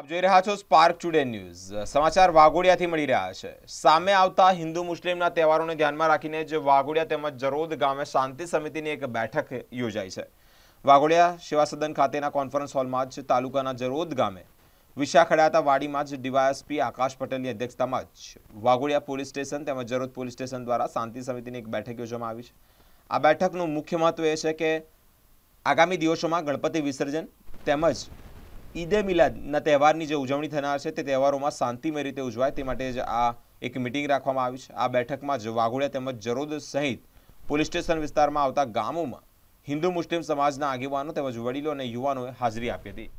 આપ જોઈ રહ્યા છો સ્પાર્ક ટુડે ન્યૂઝ સમાચાર વાઘોડિયાથી મળી રહ્યા છે સામે આવતા હિન્દુ મુસ્લિમના તહેવારોને ધ્યાનમાં રાખીને જ વાઘોડિયા તેમજ જરોદ ગામે શાંતિ સમિતિની એક બેઠક યોજાઈ છે વાઘોડિયા સેવાસદન ખાતેના કોન્ફરન્સ હોલમાં જ તાલુકાના જરોદ ગામે વિશા ખડાતા વાડીમાં જ ડીવાયએસપી આકાશ પટેલની અધ્યક્ષતામાં જ વાઘોડિયા પોલીસ સ્ટેશન તેમજ જરોદ પોલીસ સ્ટેશન દ્વારા શાંતિ સમિતિની એક બેઠક યોજવામાં આવી છે આ બેઠકનું મુખ્ય મહત્વ એ છે કે આગામી દિવસોમાં ગણપતિ વિસર્જન તેમજ ઈદે મિલાદના તહેવારની જે ઉજવણી થનાર છે તે તહેવારોમાં શાંતિમય રીતે ઉજવાય તે માટે જ આ એક મિટિંગ રાખવામાં આવી છે આ બેઠકમાં જ વાઘોડિયા તેમજ જરોદ સહિત પોલીસ સ્ટેશન વિસ્તારમાં આવતા ગામોમાં હિન્દુ મુસ્લિમ સમાજના આગેવાનો તેમજ વડીલો અને યુવાનોએ હાજરી આપી હતી